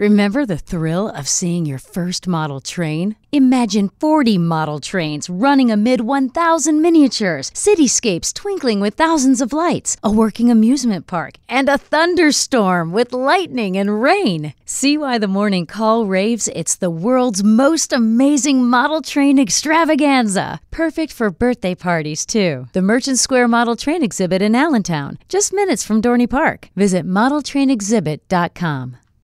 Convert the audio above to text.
Remember the thrill of seeing your first model train? Imagine 40 model trains running amid 1,000 miniatures, cityscapes twinkling with thousands of lights, a working amusement park, and a thunderstorm with lightning and rain. See why the Morning Call raves it's the world's most amazing model train extravaganza. Perfect for birthday parties, too. The Merchant Square Model Train Exhibit in Allentown, just minutes from Dorney Park. Visit modeltrainexhibit.com.